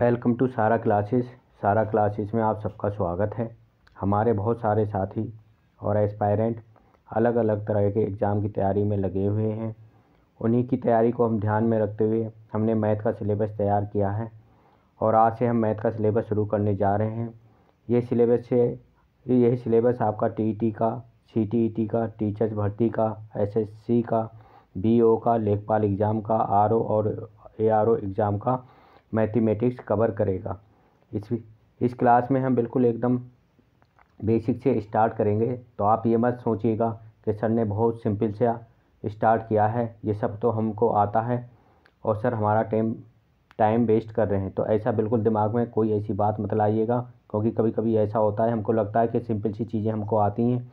welcome to Sara classes Sara classes में आप सबका स्वागत है हमारे बहुत सारे साथी और एस्पायरेंट अलग अलग तरह के एग्ज़ाम की तैयारी में लगे हुए हैं उन्हीं की तैयारी को हम ध्यान में रखते हुए हमने मैथ का सिलेबस तैयार किया है और आज से हम मैथ का सिलेबस शुरू करने जा रहे हैं ये सिलेबस से यही सिलेबस आपका टी e का सी e का टीचर्स भर्ती का एस का बी का लेखपाल एग्ज़ाम का आर और ए एग्ज़ाम का मैथमेटिक्स कवर करेगा इस इस क्लास में हम बिल्कुल एकदम बेसिक से स्टार्ट करेंगे तो आप ये मत सोचिएगा कि सर ने बहुत सिंपल से स्टार्ट किया है ये सब तो हमको आता है और सर हमारा टाइम टाइम वेस्ट कर रहे हैं तो ऐसा बिल्कुल दिमाग में कोई ऐसी बात मत लाइएगा क्योंकि कभी कभी ऐसा होता है हमको लगता है कि सिंपल सी चीज़ें हमको आती हैं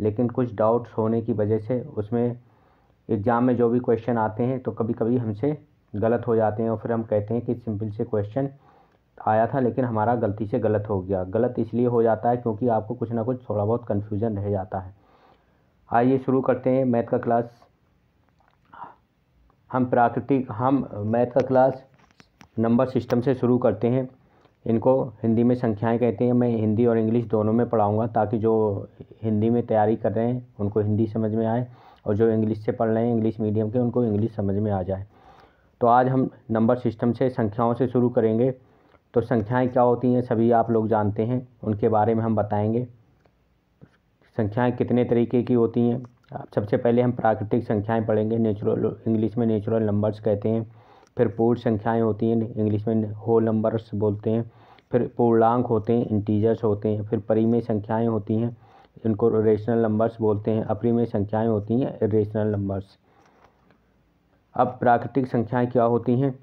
लेकिन कुछ डाउट्स होने की वजह से उसमें एग्ज़ाम में जो भी क्वेश्चन आते हैं तो कभी कभी हमसे गलत हो जाते हैं और फिर हम कहते हैं कि सिंपल से क्वेश्चन आया था लेकिन हमारा गलती से गलत हो गया गलत इसलिए हो जाता है क्योंकि आपको कुछ ना कुछ थोड़ा बहुत कन्फ्यूजन रह जाता है आइए शुरू करते हैं मैथ का क्लास हम प्राकृतिक हम मैथ का क्लास नंबर सिस्टम से शुरू करते हैं इनको हिंदी में संख्याएं कहते हैं मैं हिंदी और इंग्लिश दोनों में पढ़ाऊँगा ताकि जो हिंदी में तैयारी कर रहे हैं उनको हिंदी समझ में आए और जो इंग्लिश से पढ़ रहे हैं इंग्लिश मीडियम के उनको इंग्लिश समझ में आ जाए तो आज हम नंबर सिस्टम से संख्याओं से शुरू करेंगे तो संख्याएं क्या होती हैं सभी आप लोग जानते हैं उनके बारे में हम बताएंगे संख्याएं कितने तरीके की होती हैं सबसे पहले हम प्राकृतिक संख्याएं पढ़ेंगे नेचुरल इंग्लिश में नेचुरल नंबर्स कहते हैं फिर पूर्ण संख्याएं होती हैं इंग्लिश में होल नंबर्स बोलते हैं फिर पूर्णांक होते हैं इंटीजर्स होते हैं फिर परिमेय संख्याएँ होती हैं इनको रेशनल नंबर्स बोलते हैं अपरिमेय संख्याएँ होती हैं रेशनल नंबर्स अब प्राकृतिक संख्याएं क्या होती हैं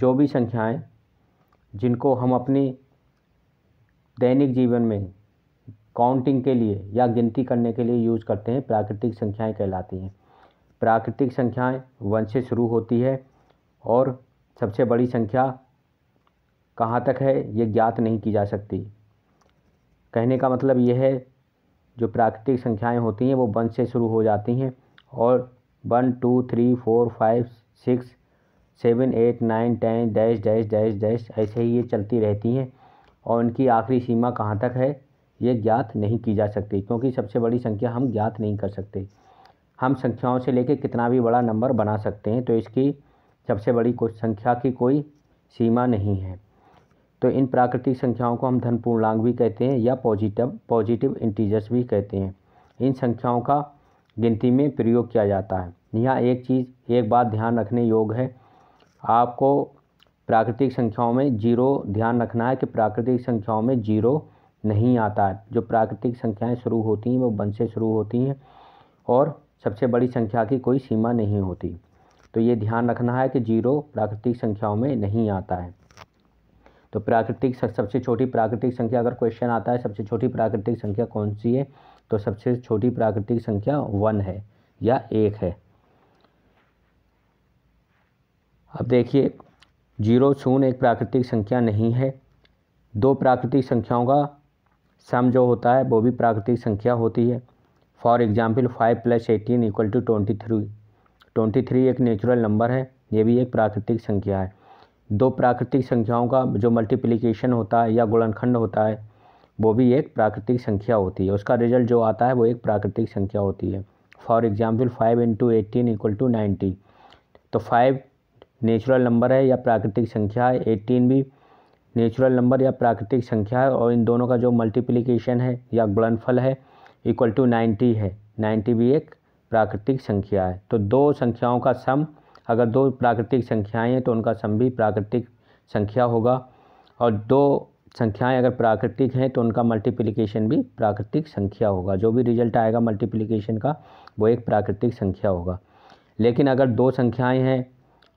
जो भी संख्याएं जिनको हम अपने दैनिक जीवन में काउंटिंग के लिए या गिनती करने के लिए यूज करते हैं प्राकृतिक संख्याएं कहलाती हैं प्राकृतिक संख्याएं वन से शुरू होती है और सबसे बड़ी संख्या कहाँ तक है ये ज्ञात नहीं की जा सकती कहने का मतलब यह है जो प्राकृतिक संख्याएं होती हैं वो वन से शुरू हो जाती हैं और one two three four five six seven eight nine ten dash dash dash dash ऐसे ही ये चलती रहती हैं और इनकी आखिरी सीमा कहाँ तक है ये ज्ञात नहीं की जा सकती क्योंकि सबसे बड़ी संख्या हम ज्ञात नहीं कर सकते हम संख्याओं से लेकर कितना भी बड़ा नंबर बना सकते हैं तो इसकी सबसे बड़ी कोई संख्या की कोई सीमा नहीं है तो इन प्राकृतिक संख्याओं को हम धन पूर्णांक भी कहते हैं या पॉजिटिव पॉजिटिव इंटीजर्स भी कहते हैं इन संख्याओं का गिनती में प्रयोग किया जाता है यहाँ एक चीज़ एक बात ध्यान रखने योग्य है आपको प्राकृतिक संख्याओं में जीरो ध्यान रखना है कि प्राकृतिक संख्याओं में जीरो नहीं आता है जो प्राकृतिक संख्याएं शुरू होती हैं वो वन से शुरू होती हैं और सबसे बड़ी संख्या की कोई सीमा नहीं होती तो ये ध्यान रखना है कि जीरो प्राकृतिक संख्याओं में नहीं आता है तो प्राकृतिक सबसे छोटी प्राकृतिक संख्या अगर क्वेश्चन आता है सबसे छोटी प्राकृतिक संख्या कौन सी है तो सबसे छोटी प्राकृतिक संख्या वन है या एक है अब देखिए जीरो शून्य एक प्राकृतिक संख्या नहीं है दो प्राकृतिक संख्याओं का सम जो होता है वो भी प्राकृतिक संख्या होती है for example five plus eighteen equal to twenty three twenty three एक नेचुरल नंबर है ये भी एक प्राकृतिक संख्या है दो प्राकृतिक संख्याओं का जो मल्टीप्लिकेशन होता है या गुणनखंड होता है वो भी एक प्राकृतिक संख्या होती है उसका रिजल्ट जो आता है वो एक प्राकृतिक संख्या होती है for example five into eighteen equal to ninety तो फाइव नेचुरल नंबर है या प्राकृतिक संख्या है एटीन भी नेचुरल नंबर या प्राकृतिक संख्या है और इन दोनों का जो मल्टीप्लीकेशन है या गुणनफल है इक्वल टू नाइन्टी है नाइन्टी भी एक प्राकृतिक संख्या है तो दो संख्याओं का सम अगर दो प्राकृतिक संख्याएँ हैं तो उनका सम भी प्राकृतिक संख्या होगा और दो संख्याएं अगर प्राकृतिक हैं तो उनका मल्टीप्लिकेशन भी प्राकृतिक संख्या होगा जो भी रिजल्ट आएगा मल्टीप्लिकेशन का वो एक प्राकृतिक संख्या होगा लेकिन अगर दो संख्याएं हैं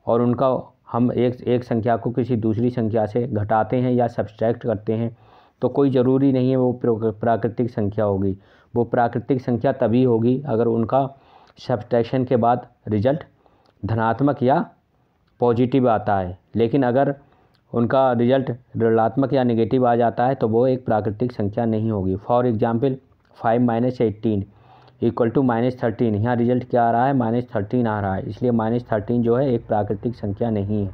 और उनका हम एक एक संख्या को किसी दूसरी संख्या से घटाते हैं या सब्सट्रैक्ट करते हैं तो कोई ज़रूरी नहीं है वो प्राकृतिक संख्या होगी वो प्राकृतिक संख्या तभी होगी अगर उनका सब्सट्रैक्शन के बाद रिजल्ट धनात्मक या पॉजिटिव आता है लेकिन अगर उनका रिजल्ट ऋणात्मक या नेगेटिव आ जाता है तो वो एक प्राकृतिक संख्या नहीं होगी for example five minus eighteen equal to minus thirteen यहाँ रिजल्ट क्या आ रहा है माइनस थर्टीन आ रहा है इसलिए माइनस थर्टीन जो है एक प्राकृतिक संख्या नहीं है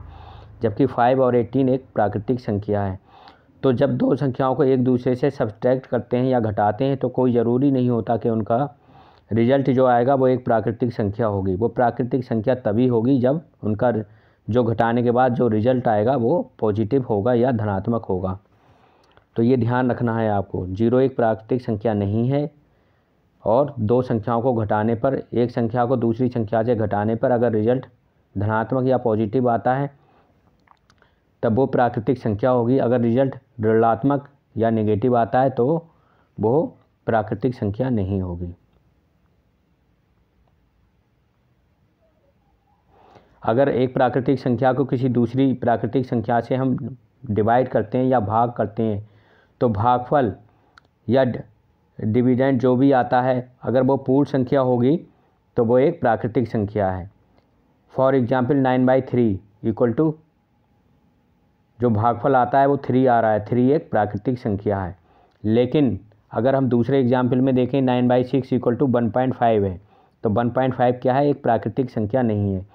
जबकि फाइव और एट्टीन एक प्राकृतिक संख्या है तो जब दो संख्याओं को एक दूसरे से सब्सट्रैक्ट करते हैं या घटाते हैं तो कोई ज़रूरी नहीं होता कि उनका रिजल्ट जो आएगा वो एक प्राकृतिक संख्या होगी वो प्राकृतिक संख्या तभी होगी जब उनका जो घटाने के बाद जो रिज़ल्ट आएगा वो पॉजिटिव होगा या धनात्मक होगा तो ये ध्यान रखना है आपको जीरो एक प्राकृतिक संख्या नहीं है और दो संख्याओं को घटाने पर एक संख्या को दूसरी संख्या से घटाने पर अगर रिज़ल्ट धनात्मक या पॉजिटिव आता है तब वो प्राकृतिक संख्या होगी अगर रिज़ल्ट ऋणात्मक या नेगेटिव आता है तो वो प्राकृतिक संख्या नहीं होगी अगर एक प्राकृतिक संख्या को किसी दूसरी प्राकृतिक संख्या से हम डिवाइड करते हैं या भाग करते हैं तो भागफल या डिविडेंड जो भी आता है अगर वो पूर्ण संख्या होगी तो वो एक प्राकृतिक संख्या है for example nine by three equal to जो भागफल आता है वो थ्री आ रहा है थ्री एक प्राकृतिक संख्या है लेकिन अगर हम दूसरे एग्जाम्पल में देखें nine by six equal to one point five है तो वन पॉइंट फाइव क्या है एक प्राकृतिक संख्या नहीं है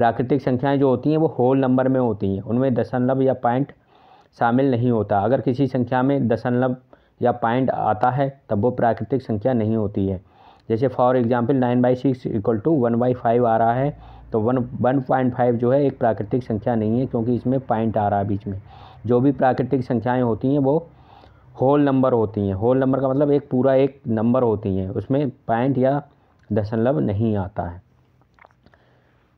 प्राकृतिक संख्याएं जो होती हैं वो होल नंबर में होती हैं उनमें दशमलव या पॉइंट शामिल नहीं होता अगर किसी संख्या में दशमलव या पॉइंट आता है तब वो प्राकृतिक संख्या नहीं होती है जैसे for example nine by six equal to one by five आ रहा है तो वन वन पॉइंट फाइव जो है एक प्राकृतिक संख्या नहीं है क्योंकि इसमें पॉइंट आ रहा है बीच में जो भी प्राकृतिक संख्याएँ होती हैं वो होल नंबर होती हैं होल नंबर का मतलब एक पूरा एक नंबर होती हैं उसमें पॉइंट या दशमलव नहीं आता है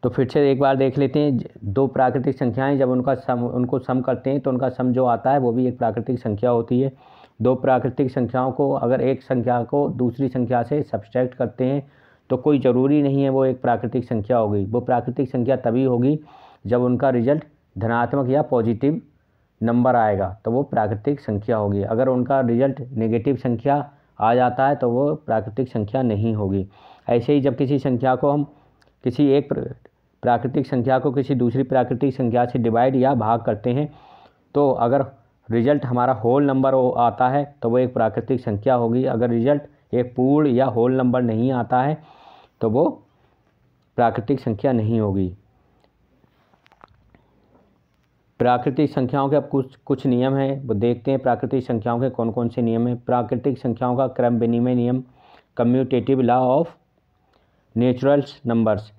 तो फिर से एक बार देख लेते हैं दो प्राकृतिक संख्याएं जब उनका सम उनको सम करते हैं तो उनका सम जो आता है वो भी एक प्राकृतिक संख्या होती है दो प्राकृतिक संख्याओं को अगर एक संख्या को दूसरी संख्या से सब्सट्रैक्ट करते हैं तो कोई ज़रूरी नहीं है वो एक प्राकृतिक संख्या होगी वो प्राकृतिक संख्या तभी होगी जब उनका रिजल्ट धनात्मक या पॉजिटिव नंबर आएगा तो वो प्राकृतिक संख्या होगी अगर उनका रिजल्ट नेगेटिव संख्या आ जाता है तो वो प्राकृतिक संख्या नहीं होगी ऐसे ही जब किसी संख्या को हम किसी एक प्राकृतिक संख्या को किसी दूसरी प्राकृतिक संख्या से डिवाइड या भाग करते हैं तो अगर रिजल्ट हमारा होल नंबर आता है तो वो एक प्राकृतिक संख्या होगी अगर रिजल्ट एक पूर्ण या होल नंबर नहीं आता है तो वो प्राकृतिक संख्या नहीं होगी प्राकृतिक संख्याओं के अब कुछ कुछ नियम हैं वो देखते हैं प्राकृतिक संख्याओं के कौन कौन से नियम हैं प्राकृतिक संख्याओं का क्रम विनिमय नियम commutative law of naturals numbers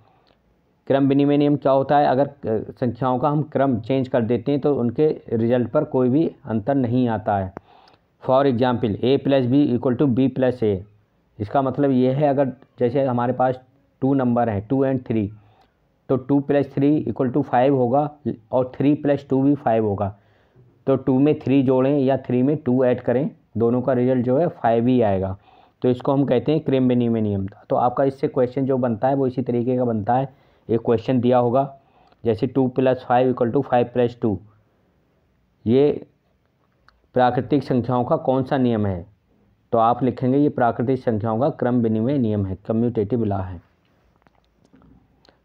क्रम विनिमय नियम क्या होता है अगर संख्याओं का हम क्रम चेंज कर देते हैं तो उनके रिजल्ट पर कोई भी अंतर नहीं आता है for example A plus B equal to B plus A इसका मतलब ये है अगर जैसे हमारे पास टू नंबर है टू एंड थ्री तो two plus three equal to five होगा और थ्री प्लस टू भी फाइव होगा तो टू में थ्री जोड़ें या थ्री में टू ऐड करें दोनों का रिजल्ट जो है फाइव ही आएगा तो इसको हम कहते हैं क्रेम बेनी नियम तो आपका इससे क्वेश्चन जो बनता है वो इसी तरीके का बनता है एक क्वेश्चन दिया होगा जैसे two plus five equal to five plus two ये प्राकृतिक संख्याओं का कौन सा नियम है तो आप लिखेंगे ये प्राकृतिक संख्याओं का क्रम विनिमय नियम है कम्यूटेटिव लॉ है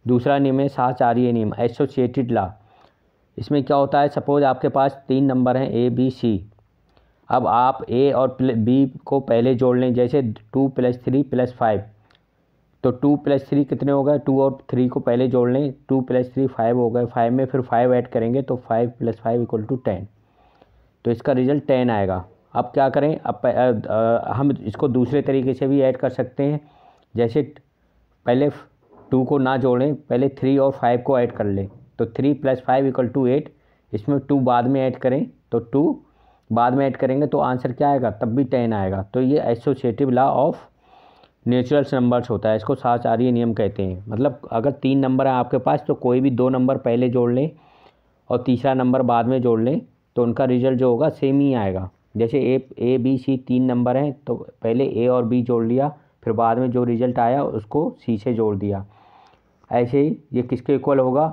दूसरा नियम है साहचार्य नियम एसोसिएटेड लॉ इसमें क्या होता है सपोज आपके पास तीन नंबर हैं ए बी सी अब आप ए और बी को पहले जोड़ लें जैसे two plus three plus five तो टू प्लस थ्री कितने हो गए टू और थ्री को पहले जोड़ लें टू प्लस थ्री फाइव हो गए फाइव में फिर फाइव ऐड करेंगे तो five plus five equal to ten तो इसका रिज़ल्ट टेन आएगा अब क्या करें अब आ, आ, हम इसको दूसरे तरीके से भी ऐड कर सकते हैं जैसे पहले टू को ना जोड़ें पहले थ्री और फाइव को ऐड कर लें तो three plus five equal to eight इसमें टू बाद में ऐड करें तो टू बाद में ऐड करेंगे तो आंसर क्या आएगा तब भी टेन आएगा तो ये associative law of naturals numbers होता है इसको साचार्य नियम कहते हैं मतलब अगर तीन नंबर है आपके पास तो कोई भी दो नंबर पहले जोड़ लें और तीसरा नंबर बाद में जोड़ लें तो उनका रिजल्ट जो होगा सेम ही आएगा जैसे ए ए बी सी तीन नंबर हैं तो पहले ए और बी जोड़ लिया फिर बाद में जो रिजल्ट आया उसको सी से जोड़ दिया ऐसे ही ये किसके इक्वल होगा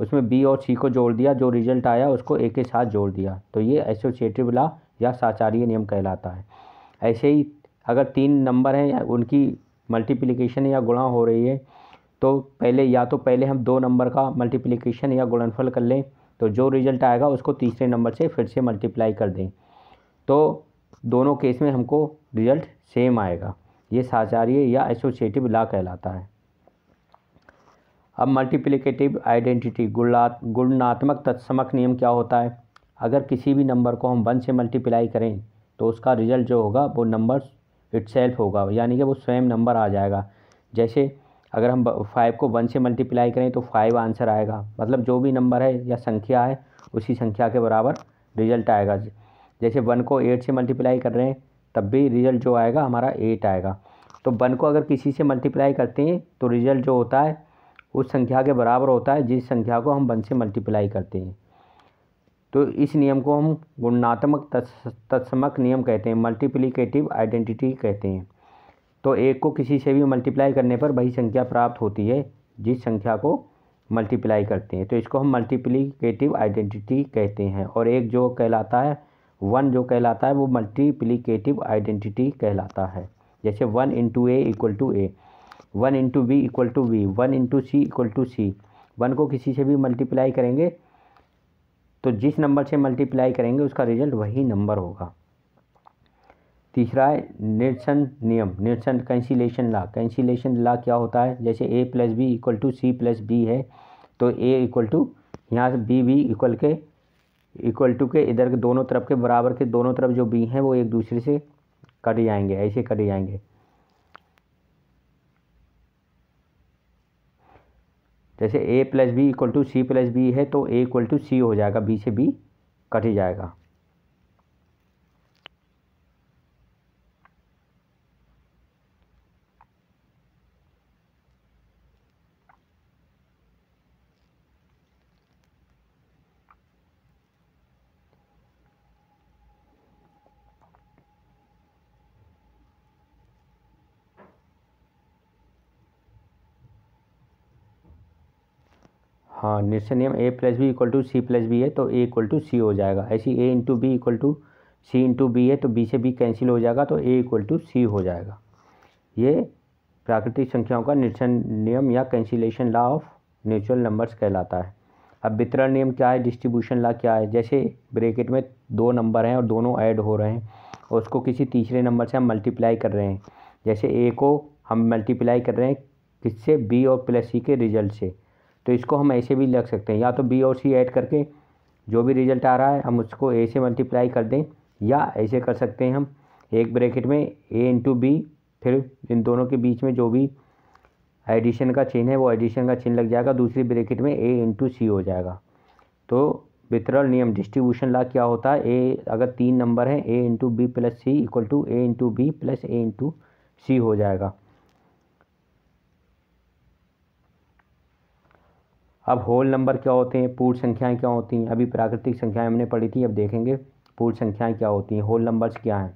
उसमें बी और सी को जोड़ दिया जो रिजल्ट आया उसको ए के साथ जोड़ दिया तो ये एसोसिएटिव ला या साचार्य नियम कहलाता है ऐसे ही अगर तीन नंबर हैं या उनकी मल्टीप्लिकेशन या गुणा हो रही है तो पहले या तो पहले हम दो नंबर का मल्टीप्लिकेशन या गुणनफल कर लें तो जो रिज़ल्ट आएगा उसको तीसरे नंबर से फिर से मल्टीप्लाई कर दें तो दोनों केस में हमको रिज़ल्ट सेम आएगा ये साचार्य या एसोसिएटिव ला कहलाता है अब मल्टीप्लिकेटिव आइडेंटिटी गुणा गुणात्मक तत्समक नियम क्या होता है अगर किसी भी नंबर को हम वन से मल्टीप्लाई करें तो उसका रिज़ल्ट जो होगा वो नंबर इट होगा यानी कि वो स्वयं नंबर आ जाएगा जैसे अगर हम फाइव को वन से मल्टीप्लाई करें तो फाइव आंसर आएगा मतलब जो भी नंबर है या संख्या है उसी संख्या के बराबर रिजल्ट आएगा जैसे वन को एट से मल्टीप्लाई कर रहे हैं तब भी रिज़ल्ट जो आएगा हमारा एट आएगा तो वन को अगर किसी से मल्टीप्लाई करते हैं तो रिज़ल्ट जो होता है उस संख्या के बराबर होता है जिस संख्या को हम वन से मल्टीप्लाई करते हैं तो इस नियम को हम गुणात्मक तत्समक नियम कहते हैं मल्टीप्लीकेटिव आइडेंटिटी कहते हैं तो एक को किसी से भी मल्टीप्लाई करने पर वही संख्या प्राप्त होती है जिस संख्या को मल्टीप्लाई करते हैं तो इसको हम मल्टीप्लीकेटिव आइडेंटिटी कहते हैं और एक जो कहलाता है वन जो कहलाता है वो मल्टीप्लीकेटिव आइडेंटिटी कहलाता है जैसे one into A equal to A one into B equal to B one into C equal to C one को किसी से भी मल्टीप्लाई करेंगे तो जिस नंबर से मल्टीप्लाई करेंगे उसका रिजल्ट वही नंबर होगा तीसरा है निरसन नियम निरसन कैंसिलेशन ला कैंसिलेशन ला क्या होता है जैसे A plus B equal to C plus B है तो ए इक्वल टू यहाँ से बी बी इक्वल के इक्वल टू के इधर के दोनों तरफ के बराबर के दोनों तरफ जो बी हैं वो एक दूसरे से कट जाएंगे ऐसे कट जाएंगे जैसे A plus B equal to C plus B है तो ए इक्वल टू सी हो जाएगा बी से बी कट ही जाएगा हाँ नियम A plus B equal to C plus B है तो ए इक्वल टू सी हो जाएगा ऐसी A into B equal to C into B है तो बी से बी कैंसिल हो जाएगा तो ए इक्वल टू सी हो जाएगा ये प्राकृतिक संख्याओं का निरसन नियम या cancellation law of natural numbers कहलाता है अब वितरण नियम क्या है डिस्ट्रीब्यूशन लॉ क्या है जैसे ब्रेकेट में दो नंबर हैं और दोनों ऐड हो रहे हैं और उसको किसी तीसरे नंबर से हम मल्टीप्लाई कर रहे हैं जैसे ए को हम मल्टीप्लाई कर रहे हैं किससे बी और प्लस सी के रिजल्ट से तो इसको हम ऐसे भी लग सकते हैं या तो बी और सी ऐड करके जो भी रिजल्ट आ रहा है हम उसको ए से मल्टीप्लाई कर दें या ऐसे कर सकते हैं हम एक ब्रैकेट में ए इंटू बी फिर इन दोनों के बीच में जो भी एडिशन का चिन्ह है वो एडिशन का चिन्ह लग जाएगा दूसरी ब्रैकेट में ए इंटू सी हो जाएगा तो वितरण नियम डिस्ट्रीब्यूशन ला क्या होता है ए अगर तीन नंबर हैं A into B plus C equal to A into B plus A into C हो जाएगा अब होल नंबर क्या होते हैं पूर्ण संख्याएं क्या होती हैं अभी प्राकृतिक संख्याएं हमने पढ़ी थी अब देखेंगे पूर्ण संख्याएं क्या होती हैं होल नंबर्स क्या हैं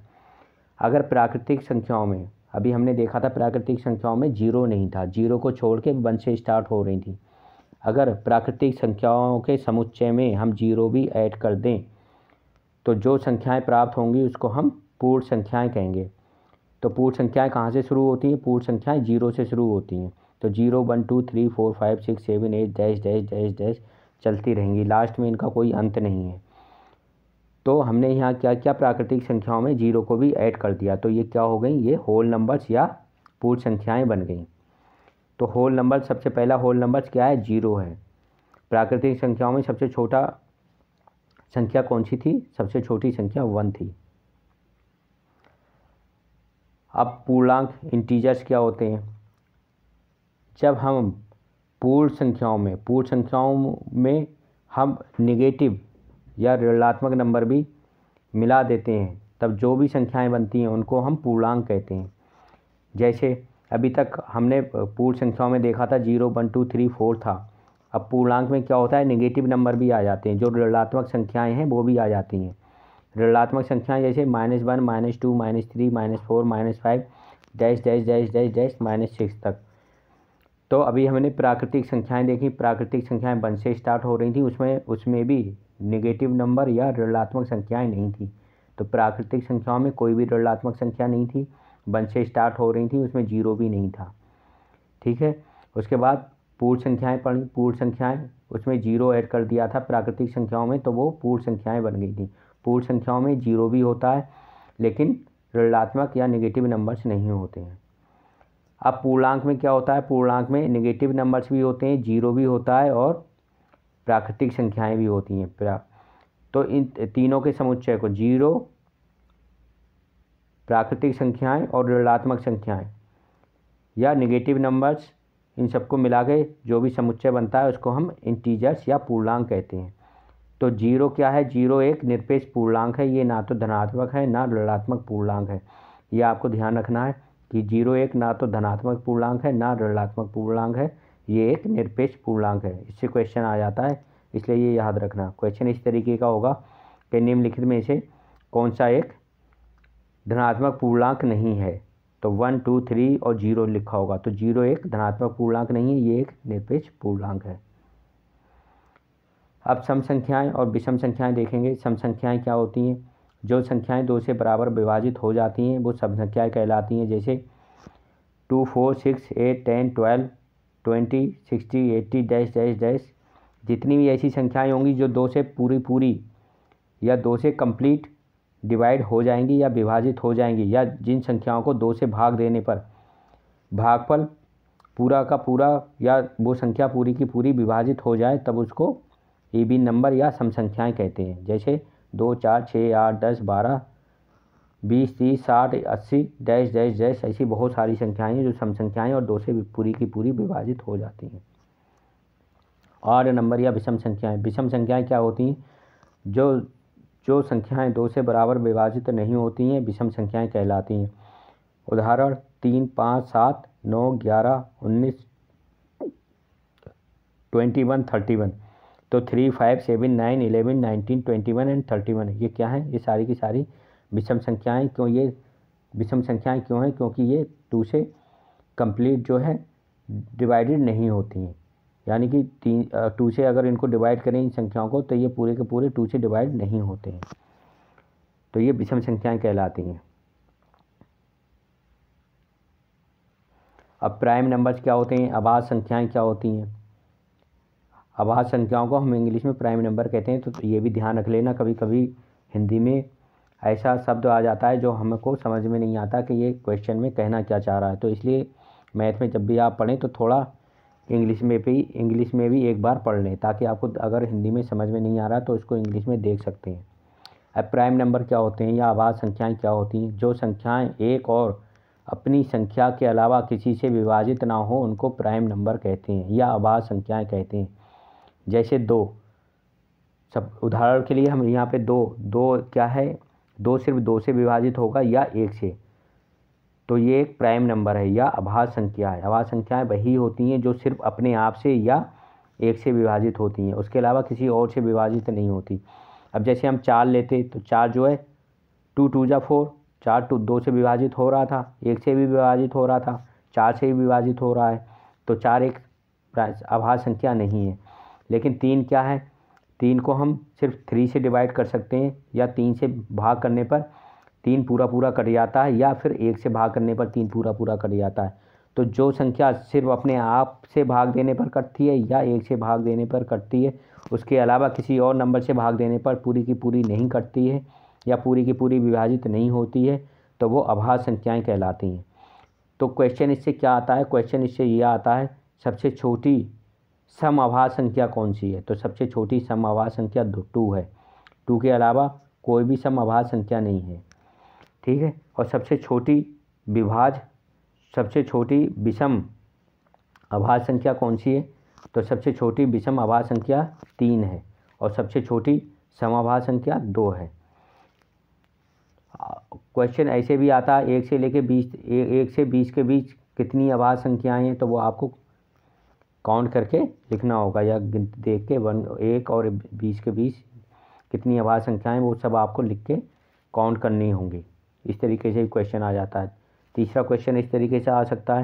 अगर प्राकृतिक संख्याओं में अभी हमने देखा था प्राकृतिक संख्याओं में जीरो नहीं था जीरो को छोड़ के वन से स्टार्ट हो रही थी अगर प्राकृतिक संख्याओं के समुच्चय में हम जीरो भी ऐड कर दें तो जो संख्याएँ प्राप्त होंगी उसको हम पूर्ण संख्याएँ कहेंगे तो पूर्ण संख्याएँ कहाँ से शुरू होती हैं पूर्ण संख्याएँ जीरो से शुरू होती हैं तो zero one two three four five six seven eight dash dash dash dash चलती रहेंगी लास्ट में इनका कोई अंत नहीं है तो हमने यहाँ क्या क्या प्राकृतिक संख्याओं में जीरो को भी ऐड कर दिया तो ये क्या हो गई ये होल नंबर्स या पूर्ण संख्याएँ बन गई तो होल नंबर सबसे पहला होल नंबर क्या है जीरो है प्राकृतिक संख्याओं में सबसे छोटा संख्या कौन सी थी सबसे छोटी संख्या वन थी अब पूर्णांक इंटीजर्स क्या होते हैं जब हम पूर्ण संख्याओं में पूर्ण संख्याओं में हम निगेटिव या ऋणात्मक नंबर भी मिला देते हैं तब जो भी संख्याएं बनती हैं उनको हम पूर्णांक कहते हैं जैसे अभी तक हमने पूर्ण संख्याओं में देखा था zero one two three four था अब पूर्णांक में क्या होता है निगेटिव नंबर भी आ जाते हैं जो ऋणात्मक संख्याएँ हैं वो भी आ जाती हैं ऋणात्मक संख्याएँ जैसे minus one minus two minus three minus four minus five dash dash dash dash dash minus six तक तो अभी हमने प्राकृतिक संख्याएं देखी प्राकृतिक संख्याएं वन से स्टार्ट हो रही थी उसमें उसमें भी निगेटिव नंबर या ऋणात्मक संख्याएं नहीं थी तो प्राकृतिक संख्याओं में कोई भी ऋणात्मक संख्या नहीं थी वन से स्टार्ट हो रही थी उसमें जीरो भी नहीं था ठीक है उसके बाद पूर्ण संख्याएं पढ़ी पूर्ण संख्याएं उसमें जीरो ऐड कर दिया था प्राकृतिक संख्याओं में तो वो पूर्ण संख्याएं बन गई थी पूर्ण संख्याओं में जीरो भी होता है लेकिन ऋणात्मक या निगेटिव नंबर्स नहीं होते हैं अब पूर्णांक में क्या होता है पूर्णांक में निगेटिव नंबर्स भी होते हैं जीरो भी होता है और प्राकृतिक संख्याएं भी होती हैं तो इन तीनों के समुच्चय को जीरो प्राकृतिक संख्याएं और ऋणात्मक संख्याएं या नेगेटिव नंबर्स इन सबको मिला के जो भी समुच्चय बनता है उसको हम इंटीजर्स या पूर्णांक कहते हैं तो जीरो क्या है जीरो एक निरपेक्ष पूर्णांक है ये ना तो धनात्मक है ना ऋणात्मक पूर्णांक है यह आपको ध्यान रखना है कि जीरो एक ना तो धनात्मक पूर्णांक है ना ऋणात्मक पूर्णांक है ये एक निरपेक्ष पूर्णांक है इससे क्वेश्चन आ जाता है इसलिए ये याद रखना क्वेश्चन इस तरीके का होगा कि निम्नलिखित में से कौन सा एक धनात्मक पूर्णांक नहीं है तो वन टू थ्री और जीरो लिखा होगा तो जीरो एक धनात्मक पूर्णांक नहीं है ये एक निरपेक्ष पूर्णांक है अब सम संख्याएं और विषम संख्याएँ देखेंगे सम संख्याएं क्या होती हैं जो संख्याएं दो से बराबर विभाजित हो जाती हैं वो सब संख्याएँ कहलाती हैं जैसे two four six eight ten twelve twenty sixty eighty dash dash dash जितनी भी ऐसी संख्याएं होंगी जो दो से पूरी पूरी या दो से कंप्लीट डिवाइड हो जाएंगी या विभाजित हो जाएंगी या जिन संख्याओं को दो से भाग देने पर भागफल पूरा का पूरा या वो संख्या पूरी की पूरी विभाजित हो जाए तब उसको बी नंबर या सम संख्याएँ कहते हैं जैसे दो चार छः आठ दस बारह बीस तीस साठ अस्सी डैश डैश डैश ऐसी बहुत सारी संख्याएं हैं जो सम संख्याएं और दो से पूरी की पूरी विभाजित हो जाती हैं आठ नंबर या विषम संख्याएं विषम संख्याएं क्या होती हैं जो जो संख्याएं दो से बराबर विभाजित नहीं होती हैं विषम संख्याएं कहलाती हैं उदाहरण तीन पाँच सात नौ ग्यारह उन्नीस ट्वेंटी वन थर्टी वन तो three five seven nine eleven nineteen twenty one and thirty one ये क्या है ये सारी की सारी विषम संख्याएं क्यों ये विषम संख्याएं क्यों हैं क्योंकि ये टू से कंप्लीट जो है डिवाइडेड नहीं होती हैं यानी कि तीन टू से अगर इनको डिवाइड करें इन संख्याओं को तो ये पूरे के पूरे टू से डिवाइड नहीं होते हैं तो ये विषम संख्याएं कहलाती हैं अब प्राइम नंबर्स क्या होते हैं अबाध संख्याएं क्या होती हैं आवाज संख्याओं को हम इंग्लिश में प्राइम नंबर कहते हैं तो ये भी ध्यान रख लेना कभी कभी हिंदी में ऐसा शब्द आ जाता है जो हमको समझ में नहीं आता कि ये क्वेश्चन में कहना क्या चाह रहा है तो इसलिए मैथ में जब भी आप पढ़ें तो थोड़ा इंग्लिश में भी इंग्लिश में भी एक बार पढ़ लें ताकि आपको अगर हिंदी में समझ में नहीं आ रहा तो उसको इंग्लिश में देख सकते हैं अब प्राइम नंबर क्या होते हैं या आवाज़ संख्याएं क्या होती हैं जो संख्याएं एक और अपनी संख्या के अलावा किसी से विभाजित ना हो उनको प्राइम नंबर कहते हैं या आवाज़ संख्याएँ कहते हैं जैसे दो सब उदाहरण के लिए हम यहाँ पे दो दो क्या है दो सिर्फ दो से विभाजित होगा या एक से तो ये एक प्राइम नंबर है या अभाज्य संख्या है अभाज्य संख्याएं वही होती हैं जो सिर्फ अपने आप से या एक से विभाजित होती हैं उसके अलावा किसी और से विभाजित नहीं होती अब जैसे हम चार लेते तो चार जो है टू टू जा फोर चार टू दो से विभाजित हो रहा था एक से भी विभाजित हो रहा था चार से भी विभाजित हो रहा है तो चार एक अभाज्य संख्या नहीं है लेकिन तीन क्या है तीन को हम सिर्फ थ्री से डिवाइड कर सकते हैं या तीन से भाग करने पर तीन पूरा पूरा कट जाता है या फिर एक से भाग करने पर तीन पूरा पूरा कट जाता है तो जो संख्या सिर्फ अपने आप से भाग देने पर कटती है या एक से भाग देने पर कटती है उसके अलावा किसी और नंबर से भाग देने पर पूरी की पूरी नहीं कटती है या पूरी की पूरी विभाजित नहीं होती है तो वो अभाज्य संख्याएँ कहलाती हैं तो क्वेश्चन इससे क्या आता है क्वेश्चन इससे यह आता है सबसे छोटी सम आभास संख्या कौन सी है तो सबसे छोटी सम आभास संख्या दो टू है टू के अलावा कोई भी सम आभास संख्या नहीं है ठीक है और सबसे छोटी विभाज सबसे छोटी विषम आभास संख्या कौन सी है तो सबसे छोटी विषम आभा संख्या तीन है और सबसे छोटी समाभास संख्या दो है क्वेश्चन ऐसे भी आता है एक से लेके बीस एक से बीस के बीच कितनी आभास संख्याएं हैं तो वो आपको काउंट करके लिखना होगा या देख के वन एक और बीस के बीच कितनी आवाज़ संख्याएँ वो सब आपको लिख के काउंट करनी होंगी इस तरीके से क्वेश्चन आ जाता है तीसरा क्वेश्चन इस तरीके से आ सकता है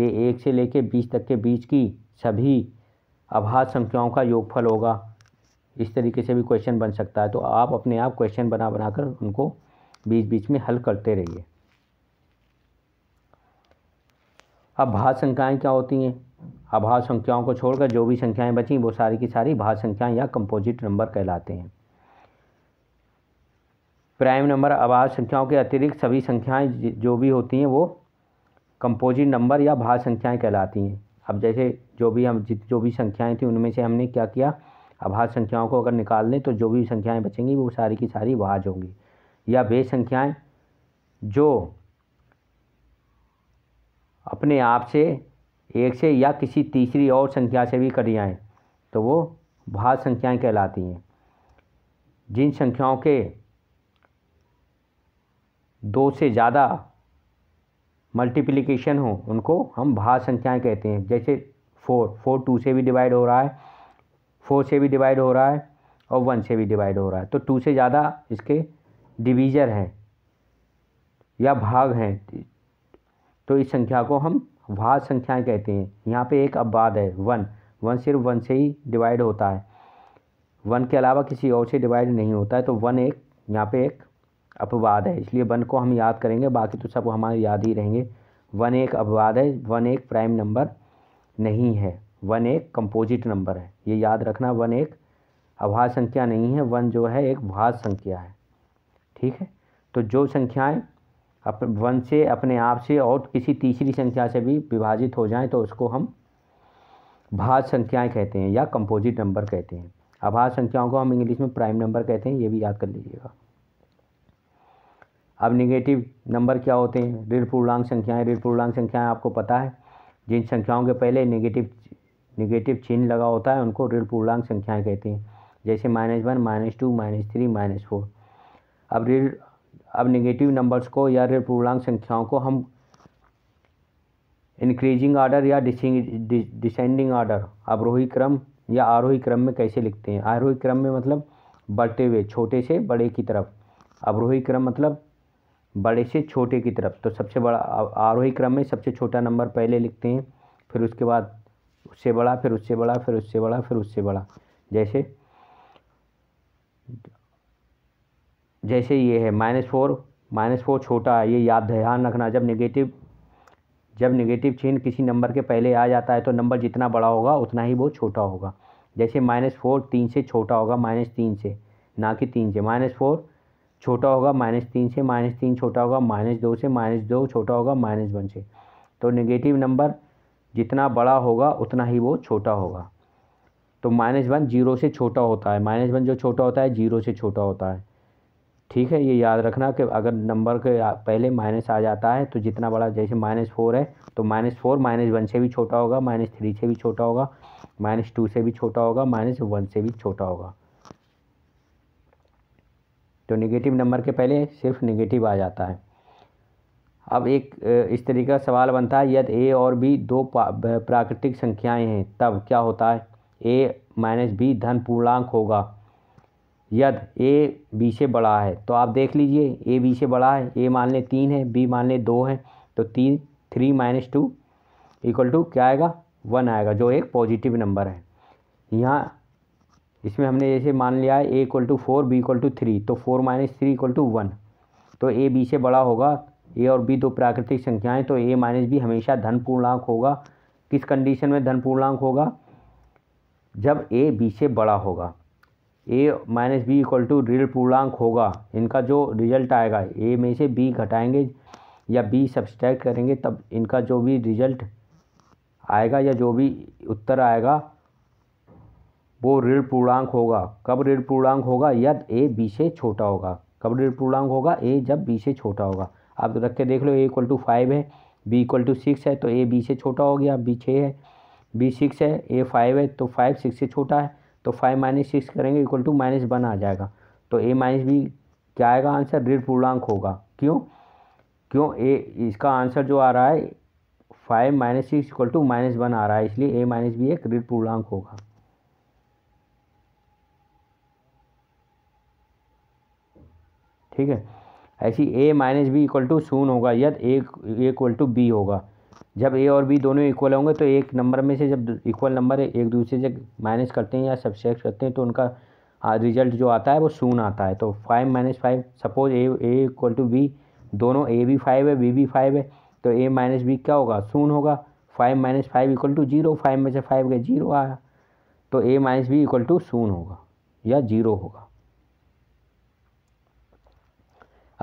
कि एक से कर बीस तक के बीच की सभी आभा संख्याओं का योगफल होगा इस तरीके से भी क्वेश्चन बन सकता है तो आप अपने आप क्वेश्चन बना बनाकर उनको बीच बीच में हल करते रहिए अब भाज संख्याएँ क्या होती हैं अभाव संख्याओं को छोड़कर जो भी संख्याएं बची वो सारी की सारी भाव संख्याएं या कंपोजिट नंबर कहलाते हैं प्राइम नंबर अभाव संख्याओं के अतिरिक्त सभी संख्याएं जो भी होती हैं वो कंपोजिट नंबर या भाव संख्याएं कहलाती हैं अब जैसे जो भी हम जित जो भी संख्याएं थी उनमें से हमने क्या किया अभाव संख्याओं को अगर निकाल लें तो जो भी संख्याएँ बचेंगी वो सारी की सारी भाज होंगी या वे संख्याएँ जो अपने आप से एक से या किसी तीसरी और संख्या से भी कट जाएँ तो वो भाग संख्याएं कहलाती हैं जिन संख्याओं के दो से ज़्यादा मल्टीप्लिकेशन हो उनको हम भाग संख्याएं कहते हैं जैसे फोर फोर टू से भी डिवाइड हो रहा है फोर से भी डिवाइड हो रहा है और वन से भी डिवाइड हो रहा है तो टू से ज़्यादा इसके डिवीज़र हैं या भाग हैं तो इस संख्या को हम भाज संख्याएं कहते हैं यहाँ पे एक अपवाद है वन वन सिर्फ वन से ही डिवाइड होता है वन के अलावा किसी और से डिवाइड नहीं होता है तो वन एक यहाँ पे एक अपवाद है इसलिए वन को हम याद करेंगे बाकी तो सब हमारे याद ही रहेंगे वन एक अपवाद है वन एक प्राइम नंबर नहीं है वन एक कंपोजिट नंबर है ये याद रखना वन एक अभाज संख्या नहीं है वन जो है एक भाज संख्या है ठीक है तो जो संख्याएं अपने वन से अपने आप से और किसी तीसरी संख्या से भी विभाजित हो जाएं तो उसको हम भाज संख्याएं कहते हैं या कंपोजिट नंबर कहते हैं अभाज संख्याओं को हम इंग्लिश में प्राइम नंबर कहते हैं ये भी याद कर लीजिएगा अब निगेटिव नंबर क्या होते हैं ऋण पूर्णांक संख्याएँ ऋण पूर्णांक संख्याएँ आपको पता है जिन संख्याओं के पहले निगेटिव निगेटिव चिन्ह लगा होता है उनको ऋण पूर्णांक संख्याएँ कहते हैं जैसे minus one minus two minus three minus four अब ऋण अब निगेटिव नंबर्स को या ऋण पूर्णांक संख्याओं को हम इंक्रीजिंग ऑर्डर या डिसेंडिंग ऑर्डर अवरोही क्रम या आरोही क्रम में कैसे लिखते हैं आरोही क्रम में मतलब बढ़ते हुए छोटे से बड़े की तरफ अवरोही क्रम मतलब बड़े से छोटे की तरफ तो सबसे बड़ा आरोही क्रम में सबसे छोटा नंबर पहले लिखते हैं फिर उसके बाद उससे बड़ा फिर उससे बड़ा फिर उससे बड़ा फिर उससे बड़ा जैसे जैसे ये है माइनस फोर माइनस फोर छोटा है ये याद ध्यान रखना जब नेगेटिव जब नेगेटिव चिन्ह किसी नंबर के पहले आ जाता है तो नंबर जितना बड़ा होगा उतना ही वो छोटा होगा जैसे माइनस फोर तीन से छोटा होगा माइनस तीन से ना कि तीन से माइनस फोर छोटा होगा माइनस तीन से माइनस तीन छोटा होगा माइनस दो से माइनस दो छोटा होगा माइनस वन से तो नेगेटिव नंबर जितना बड़ा होगा उतना ही वो छोटा होगा तो माइनस वन जीरो से छोटा होता है माइनस वन जो छोटा होता है जीरो से छोटा होता है ठीक है ये याद रखना कि अगर नंबर के पहले माइनस आ जाता है तो जितना बड़ा जैसे माइनस फोर है तो माइनस फोर माइनस वन से भी छोटा होगा माइनस थ्री से भी छोटा होगा माइनस टू से भी छोटा होगा माइनस वन से भी छोटा होगा तो नेगेटिव नंबर के पहले सिर्फ नेगेटिव आ जाता है अब एक इस तरीके का सवाल बनता है यदि ए और बी दो प्राकृतिक संख्याएँ हैं तब क्या होता है ए माइनस बी धन पूर्णांक होगा यद ए बी से बड़ा है तो आप देख लीजिए ए बी से बड़ा है ए मान लें तीन है बी मान लें दो है तो तीन three minus two equal to क्या आएगा वन आएगा जो एक पॉजिटिव नंबर है यहाँ इसमें हमने जैसे मान लिया है A equal to four B equal to three तो four minus three equal to one तो ए बी से बड़ा होगा ए और बी दो प्राकृतिक संख्याएं तो ए माइनस बी हमेशा धन पूर्णांक होगा किस कंडीशन में धन पूर्णांक होगा जब ए बी से बड़ा होगा A minus B equal to ऋण पूर्णांक होगा इनका जो रिजल्ट आएगा ए में से बी घटाएंगे या बी सब्सट्रैक्ट करेंगे तब इनका जो भी रिजल्ट आएगा या जो भी उत्तर आएगा वो ऋण पूर्णांक होगा कब ऋण पूर्णांक होगा यद ए बी से छोटा होगा कब ऋण पूर्णांक होगा ए जब बी से छोटा होगा आप रख के देख लो ए इक्वल टू फाइव है बी इक्वल टू सिक्स है तो ए बी से छोटा हो गया बी छः है बी सिक्स है ए फाइव है तो फाइव सिक्स से छोटा है तो फाइव माइनस सिक्स करेंगे इक्वल टू माइनस वन आ जाएगा तो ए माइनस बी क्या आएगा आंसर ऋण पूर्णांक होगा क्यों क्यों ए इसका आंसर जो आ रहा है five minus six equal to minus one आ रहा है इसलिए ए माइनस बी एक ऋण पूर्णांक होगा ठीक है ऐसी A minus B equal to शून्य होगा यद ए इक्वल टू बी होगा जब ए और बी दोनों इक्वल होंगे तो एक नंबर में से जब इक्वल नंबर एक दूसरे से माइनस करते हैं या सब्सट्रैक्ट करते हैं तो उनका रिजल्ट हाँ, जो आता है वो सून आता है तो five minus five suppose A A equal to B दोनों ए भी फाइव है बी भी फाइव है तो ए माइनस बी क्या होगा सून होगा five minus five equal to zero five में से फाइव का जीरो आया तो A minus B equal to सून होगा या जीरो होगा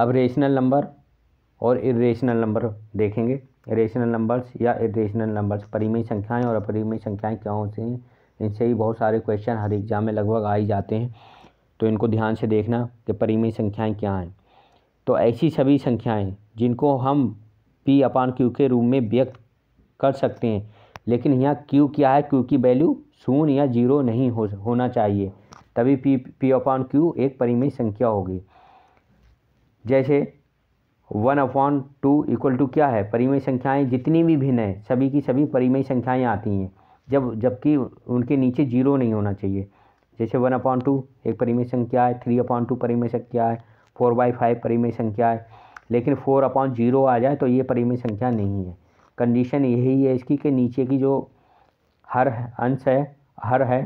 अब रेशनल नंबर और इरेशनल नंबर देखेंगे रेशनल नंबर्स या इरेशनल नंबर्स परिमेय संख्याएं और अपरिमेय संख्याएं क्या होती हैं इनसे ही बहुत सारे क्वेश्चन हर एग्ज़ाम में लगभग आ ही जाते हैं तो इनको ध्यान से देखना कि परिमेय संख्याएं क्या हैं तो ऐसी सभी संख्याएं जिनको हम पी अपान क्यू के रूप में व्यक्त कर सकते हैं लेकिन यहाँ क्यू क्या है क्यू की वैल्यू शून्य या जीरो नहीं हो होना चाहिए तभी पी पी अपान क्यू एक परिमेय संख्या होगी जैसे one upon two equal to क्या है परिमेय संख्याएं जितनी भी भिन्न है सभी की सभी परिमेय संख्याएं आती हैं जब जबकि उनके नीचे जीरो नहीं होना चाहिए जैसे वन अपॉन टू एक परिमेय संख्या है थ्री अपॉन टू परिमेय संख्या है फोर बाई फाइव परिमेय संख्या है लेकिन फोर अपॉन जीरो आ जाए तो ये परिमेय संख्या नहीं है कंडीशन यही है इसकी कि नीचे की जो हर अंश है हर है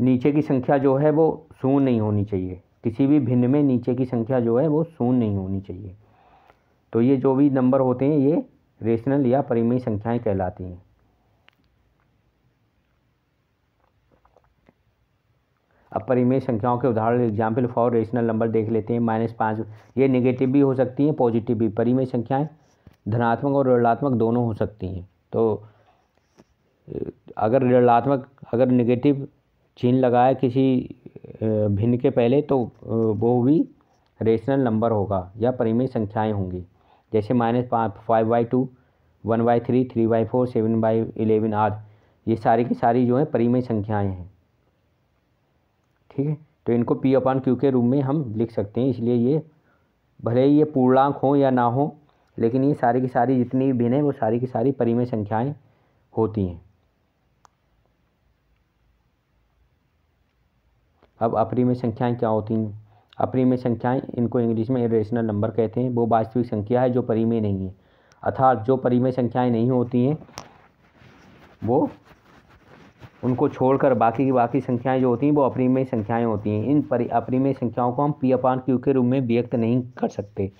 नीचे की संख्या जो है वो शून्य नहीं होनी चाहिए किसी भी भिन्न में नीचे की संख्या जो है वो शून्य नहीं होनी चाहिए तो ये जो भी नंबर होते हैं ये रेशनल या परिमेय संख्याएं कहलाती हैं अब परिमेय संख्याओं के उदाहरण एग्जाम्पल फॉर रेशनल नंबर देख लेते हैं माइनस पाँच ये निगेटिव भी हो सकती हैं पॉजिटिव भी परिमेय संख्याएं धनात्मक और ऋणात्मक दोनों हो सकती हैं तो अगर ऋणात्मक अगर निगेटिव चिन्ह लगाए किसी भिन्न के पहले तो वो भी रेशनल नंबर होगा या परिमेय संख्याएं होंगी जैसे minus five by two one by three three by four seven by eleven आदि ये सारी की सारी जो है परिमेय संख्याएं हैं ठीक है तो इनको पी अपान क्यू के रूप में हम लिख सकते हैं इसलिए ये भले ही ये पूर्णांक हो या ना हो लेकिन ये सारी की सारी जितनी भी भिन्न है वो सारी की सारी परिमेय संख्याएँ होती हैं अब अपरिमय संख्याएँ क्या होती हैं अपरिमय संख्याएँ इनको इंग्लिश में इरेशनल नंबर कहते हैं वो वास्तविक संख्या है जो परिमय नहीं है अर्थात जो परिमय संख्याएँ नहीं होती हैं वो उनको छोड़कर बाकी की बाकी संख्याएं जो होती हैं वो अपरिमय संख्याएं होती हैं इन परि अपरिमेय संख्याओं को हम पी अपान क्यू के रूप में व्यक्त नहीं कर सकते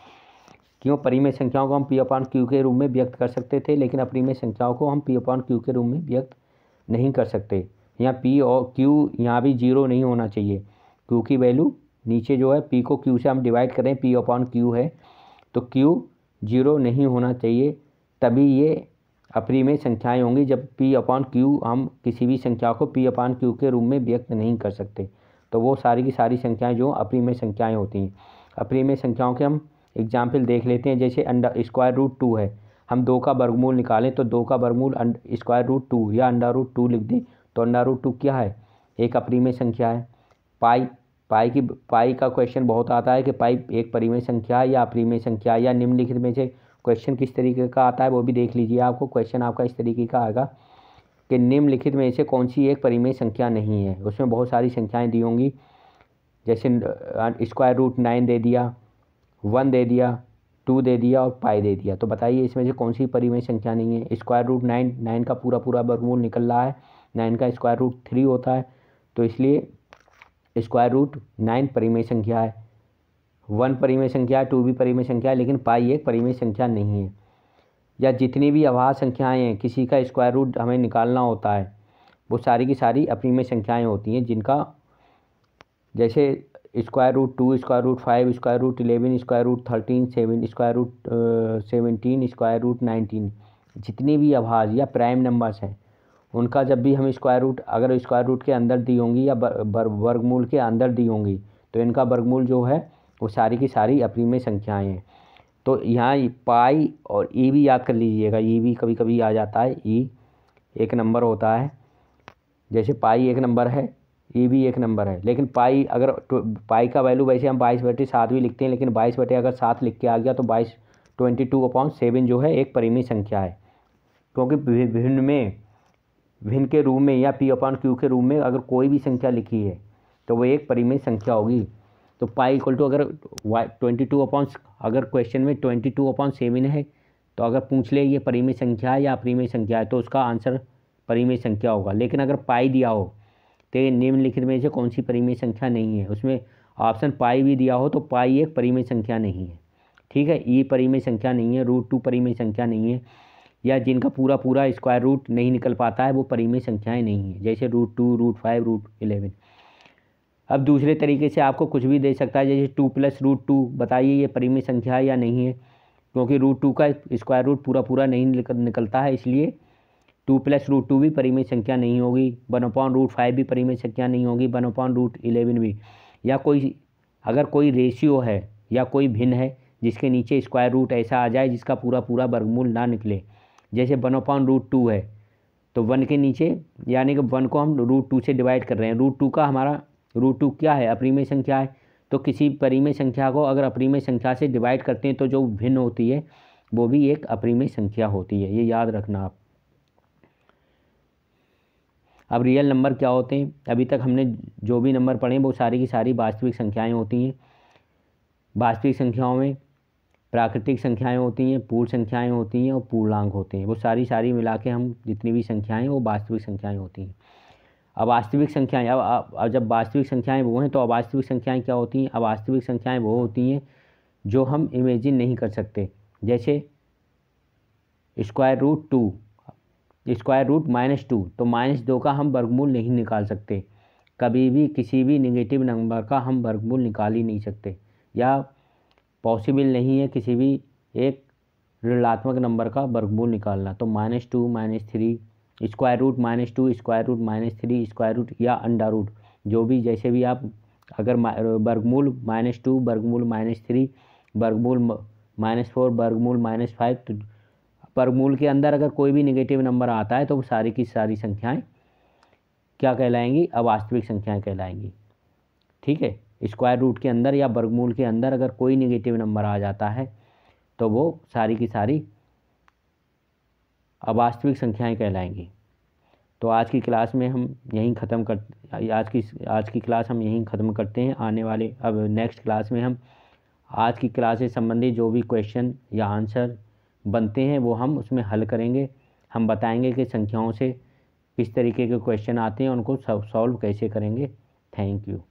क्यों परिमय संख्याओं को हम पी अपान क्यू के रूप में व्यक्त कर सकते थे लेकिन अपरिमय संख्याओं को हम पी अपान क्यू के रूप में व्यक्त नहीं कर सकते या पी और क्यू यहाँ भी जीरो नहीं होना चाहिए क्यू की वैल्यू नीचे जो है पी को क्यू से हम डिवाइड करें पी अपॉन क्यू है तो क्यू जीरो नहीं होना चाहिए तभी ये अप्रीमय संख्याएं होंगी जब पी अपॉन क्यू हम किसी भी संख्या को पी अपॉन क्यू के रूप में व्यक्त नहीं कर सकते तो वो सारी की सारी संख्याएं जो अप्रीमेय संख्याएं होती हैं अप्रीमेय संख्याओं के हम एग्जाम्पल देख लेते हैं जैसे अंडर स्क्वायर रूट टू है हम दो का वर्गमूल निकालें तो दो का वर्गमूल स्क्वायर रूट टू या अंडर रूट टू लिख दें तो रूट टू क्या है एक अपरिमेय संख्या है पाई पाई की पाई का क्वेश्चन बहुत आता है कि पाई एक परिमेय संख्या है या अपरिमेय संख्या है या निम्नलिखित में से क्वेश्चन किस तरीके का आता है वो भी देख लीजिए आपको क्वेश्चन आपका इस तरीके का आएगा कि निम्नलिखित में से कौन सी एक परिमेय संख्या नहीं है उसमें बहुत सारी संख्याएँ दी होंगी जैसे स्क्वायर रूट नाइन दे दिया वन दे दिया टू दे दिया और पाई दे दिया तो बताइए इसमें से कौन सी परिमेय संख्या नहीं है स्क्वायर रूट नाइन नाइन का पूरा पूरा वर्गमूल निकल रहा है नाइन का स्क्वायर रूट थ्री होता है तो इसलिए स्क्वायर रूट नाइन परिमेय संख्या है वन परिमेय संख्या है टू भी परिमेय संख्या है लेकिन पाई एक परिमेय संख्या नहीं है या जितनी भी अभाव संख्याएँ हैं किसी का स्क्वायर रूट हमें निकालना होता है वो सारी की सारी अपरिमेय संख्याएँ होती हैं जिनका जैसे square root two square root five square root eleven square root thirteen seven square root seventeen square root nineteen जितनी भी आभाज या प्राइम नंबर्स हैं उनका जब भी हम स्क्वायर रूट अगर स्क्वायर रूट के अंदर दी होंगी या वर्गमूल के अंदर दी होंगी तो इनका वर्गमूल जो है वो सारी की सारी अप्रीमय संख्याएँ हैं तो यहाँ पाई और ई भी याद कर लीजिएगा ई भी कभी कभी आ जाता है ई एक नंबर होता है जैसे पाई एक नंबर है ई भी एक नंबर है लेकिन पाई अगर पाई का वैल्यू वैसे हम बाईस बटे सात भी लिखते हैं लेकिन बाईस बटे अगर सात लिख के आ गया तो बाईस ट्वेंटी टू अपॉन सेवन जो है एक परिमी संख्या है क्योंकि विभिन्न में भिन्न के रूप में या पी अपॉन क्यू के रूप में अगर कोई भी संख्या लिखी है तो वो एक परिमेय संख्या होगी तो पाई इक्वल टू अगर वाई ट्वेंटी टू अपॉन अगर क्वेश्चन में ट्वेंटी टू अपॉन सेवन है तो अगर पूछ ले ये परिमेय संख्या है या अपरिमेय संख्या है तो उसका आंसर परिमेय संख्या होगा लेकिन अगर पाई दिया हो तो ये निम्नलिखित में से कौन सी परिमेय संख्या नहीं है उसमें ऑप्शन पाई भी दिया हो तो पाई एक परिमेय संख्या नहीं है ठीक है ई e परिमेय संख्या नहीं है रूट टू परिमेय संख्या नहीं है या जिनका पूरा पूरा स्क्वायर रूट नहीं निकल पाता है वो परिमेय संख्याएं नहीं हैं जैसे root two root five root eleven अब दूसरे तरीके से आपको कुछ भी दे सकता है जैसे टू प्लस रूट टू बताइए ये परिमेय संख्या है या नहीं है क्योंकि रूट टू का स्क्वायर रूट पूरा पूरा नहीं निकलता है इसलिए टू प्लस रूट टू भी परिमेय संख्या नहीं होगी वन अपॉन रूट फाइव भी परिमेय संख्या नहीं होगी वन अपॉन रूट इलेवन भी या कोई अगर कोई रेशियो है या कोई भिन्न है जिसके नीचे स्क्वायर रूट ऐसा आ जाए जिसका पूरा पूरा वर्गमूल ना निकले जैसे वन अपॉन रूट टू है तो वन के नीचे यानी कि वन को हम रूट टू से डिवाइड कर रहे हैं रूट टू का हमारा रूट टू क्या है अपरिमेय संख्या है तो किसी परिमेय संख्या को अगर अपरिमेय संख्या से डिवाइड करते हैं तो जो भिन्न होती है वो भी एक अपरिमेय संख्या होती है ये याद रखना आप अब रियल नंबर क्या होते हैं अभी तक हमने जो भी नंबर पढ़े वो सारी की सारी वास्तविक संख्याएं होती हैं वास्तविक संख्याओं में प्राकृतिक संख्याएं होती हैं पूर्ण संख्याएं होती हैं और पूर्णांक होते हैं वो सारी सारी मिला के हम जितनी भी संख्याएं वो वास्तविक संख्याएं होती हैं अब वास्तविक संख्याएं अब अब जब वास्तविक संख्याएं वो हैं तो अवास्तविक संख्याएं क्या होती हैं अवास्तविक संख्याएं वो होती हैं जो हम इमेजिन नहीं कर सकते जैसे square root two square root minus two तो माइनस दो का हम वर्गमूल नहीं निकाल सकते कभी भी किसी भी निगेटिव नंबर का हम वर्गमूल निकाल ही नहीं सकते या पॉसिबल नहीं है किसी भी एक ऋणात्मक नंबर का वर्गमूल निकालना तो minus two minus three square root minus two square root minus three square root या अंडर रूट जो भी जैसे भी आप अगर वर्गमूल माइनस टू वर्गमूल माइनस थ्री वर्गमूल माइनस फोर वर्गमूल माइनस फाइव तो वर्गमूल के अंदर अगर कोई भी निगेटिव नंबर आता है तो वो सारी की सारी संख्याएँ क्या कहलाएंगी अवास्तविक संख्याएँ कहलाएंगी ठीक है स्क्वायर रूट के अंदर या वर्गमूल के अंदर अगर कोई निगेटिव नंबर आ जाता है तो वो सारी की सारी अवास्तविक संख्याएं कहलाएंगी तो आज की क्लास में हम यहीं ख़त्म कर आज की आज की क्लास हम यहीं ख़त्म करते हैं आने वाले अब नेक्स्ट क्लास में हम आज की क्लास से संबंधित जो भी क्वेश्चन या आंसर बनते हैं वो हम उसमें हल करेंगे हम बताएंगे कि संख्याओं से किस तरीके के क्वेश्चन आते हैं उनको सॉल्व कैसे करेंगे थैंक यू